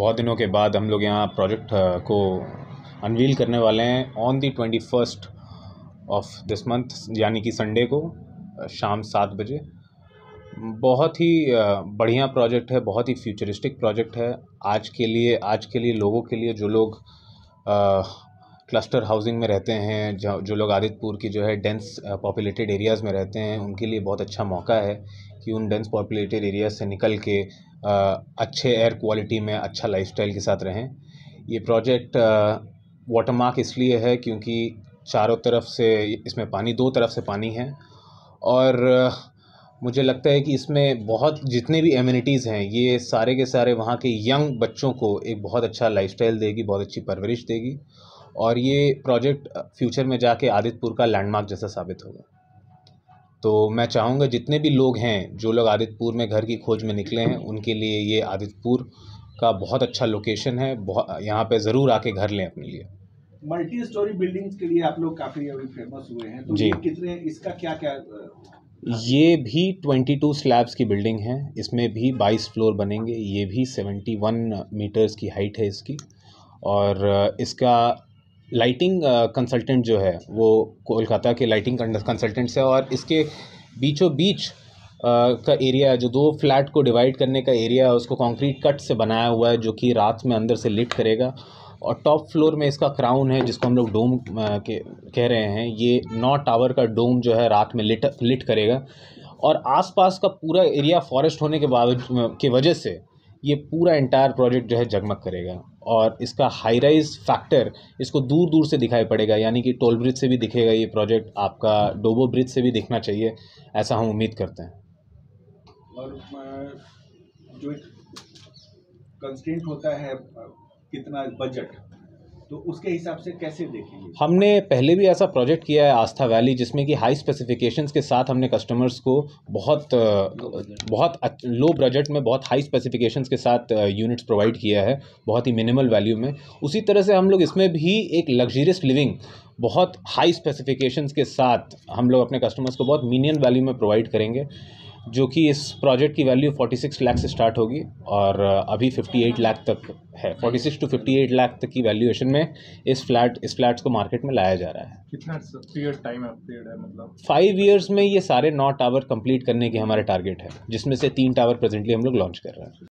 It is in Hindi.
बहुत दिनों के बाद हम लोग यहाँ प्रोजेक्ट uh, को अनवील करने वाले हैं on the twenty first of this month यानी कि संडे को uh, शाम सात बजे बहुत ही uh, बढ़िया प्रोजेक्ट है बहुत ही फ्यूचरिस्टिक प्रोजेक्ट है आज के लिए आज के लिए लोगों के लिए जो लोग क्लस्टर हाउसिंग में रहते हैं जो जो लोग आदितपुर की जो है डेंस पॉपुलेटेड एरियाज़ में रहते हैं उनके लिए बहुत अच्छा मौका है कि उन डेंस पॉपुलेटेड एरियाज से निकल के uh, अच्छे एयर क्वालिटी में अच्छा लाइफस्टाइल के साथ रहें ये प्रोजेक्ट वाटरमार्क uh, इसलिए है क्योंकि चारों तरफ से इसमें पानी दो तरफ से पानी है और uh, मुझे लगता है कि इसमें बहुत जितने भी एम्यूनिटीज़ हैं ये सारे के सारे वहाँ के यंग बच्चों को एक बहुत अच्छा लाइफस्टाइल देगी बहुत अच्छी परवरिश देगी और ये प्रोजेक्ट फ्यूचर में जाके आदितपुर का लैंडमार्क जैसा साबित होगा तो मैं चाहूँगा जितने भी लोग हैं जो लोग आदितपुर में घर की खोज में निकले हैं उनके लिए ये आदितपुर का बहुत अच्छा लोकेशन है बहुत यहाँ पे ज़रूर आके घर लें अपने लिए मल्टी स्टोरी बिल्डिंग्स के लिए आप लोग काफ़ी अभी फेमस हुए हैं तो जी कितने इसका क्या क्या ये भी 22 स्लैब्स की बिल्डिंग है इसमें भी 22 फ्लोर बनेंगे ये भी 71 मीटर्स की हाइट है इसकी और इसका लाइटिंग कंसल्टेंट uh, जो है वो कोलकाता के लाइटिंग कंसल्टेंट्स है और इसके बीचों बीच uh, का एरिया जो दो फ्लैट को डिवाइड करने का एरिया है उसको कंक्रीट कट से बनाया हुआ है जो कि रात में अंदर से लिट करेगा और टॉप फ्लोर में इसका क्राउन है जिसको हम लोग डोम uh, के कह रहे हैं ये नौ टावर का डोम जो है रात में लिट लिट करेगा और आसपास का पूरा एरिया फॉरेस्ट होने के बावजूद के वजह से ये पूरा इंटायर प्रोजेक्ट जो है जगमग करेगा और इसका हाई राइज फैक्टर इसको दूर दूर से दिखाई पड़ेगा यानी कि टोल ब्रिज से भी दिखेगा ये प्रोजेक्ट आपका डोबो ब्रिज से भी दिखना चाहिए ऐसा हम उम्मीद करते हैं और जो कंस्टेंट होता है कितना बजट तो उसके हिसाब से कैसे देखेंगे हमने पहले भी ऐसा प्रोजेक्ट किया है आस्था वैली जिसमें कि हाई स्पेसिफिकेशंस के साथ हमने कस्टमर्स को बहुत uh, बहुत लो बजट में बहुत हाई स्पेसिफिकेशंस के साथ यूनिट्स uh, प्रोवाइड किया है बहुत ही मिनिमल वैल्यू में उसी तरह से हम लोग इसमें भी एक लग्जरियस लिविंग बहुत हाई स्पेसिफिकेशंस के साथ हम लोग अपने कस्टमर्स को बहुत मीनियम वैल्यू में प्रोवाइड करेंगे जो कि इस प्रोजेक्ट की वैल्यू 46 लाख से स्टार्ट होगी और uh, अभी 58 लाख तक है 46 टू 58 लाख तक की वैल्यूएशन में इस फ्लैट इस फ्लैट्स को मार्केट में लाया जा रहा है कितना टाइम मतलब फाइव ईयर्स में ये सारे नौ टावर कंप्लीट करने के हमारे टारगेट है जिसमें से तीन टावर प्रेजेंटली हम लोग लॉन्च कर रहे हैं